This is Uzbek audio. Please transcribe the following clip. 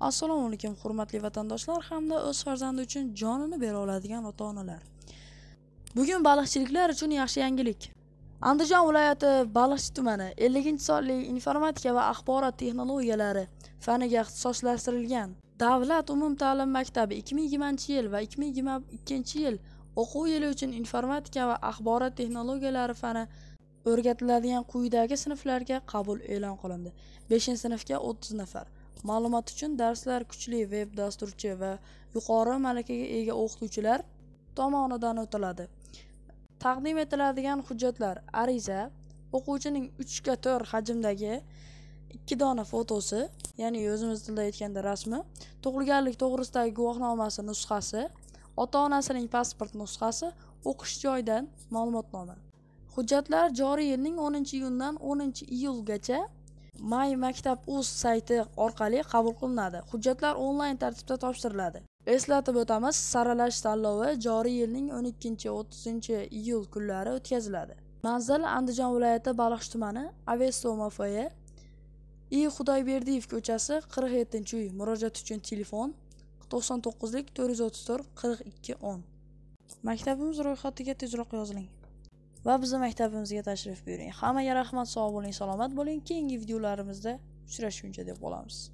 assalomu alaykum hurmatli vatandoshlar hamda o'z farzandi uchun jonini bera oladigan ota onalar bugun baliqchiliklar uchun yaxshi yangilik andijon viloyati baliqchi tumani elliginchi sonli informatika va axborot texnologiyalari faniga ixtisoslashtirilgan davlat umumta'lim maktabi ikki ming yigirmanchi yil va ikki ming yigirma ikkinchi yil o'quv yili uchun informatika va axborot texnologiyalari fani o'rgatiladigan quyidagi sinflarga qabul e'lon qilindi beshinchi sinfga o'ttiz nafar ma'lumot uchun darslar kuchli veb dasturchi va yuqori malakaga ega o'qituvchilar tomonidan o'tiladi taqdim etiladigan hujjatlar ariza o'quvchining 3 ga 4 hajmdagi ikki dona fotosi ya'ni o'zimiz tilda aytganda rasmi tug'ilganlik to'g'risidagi guvohnomasi nusxasi ota onasining pasport nusxasi o'qish joyidan ma'lumotnoma hujjatlar joriy yilning 10 iyundan 10 iyulgacha my uz sayti orqali qabul qilinadi hujjatlar onlayn tartibda topshiriladi eslatib o'tamiz saralash tanlovi joriy yilning 12 30 iyul kunlari o'tkaziladi manzil andijon viloyati baliqchi tumani avesto mfy i xudoyberdiyev ko'chasi 47 uy murojaat uchun telefon 99lik 434 42 10 maktabimiz ro'yxatiga tezroq yoziling va bizni maktabimizga tashrif buyuring hammaga rahmat sog' bo'ling salomat bo'ling keyingi videolarimizda uchrashguncha deb qolamiz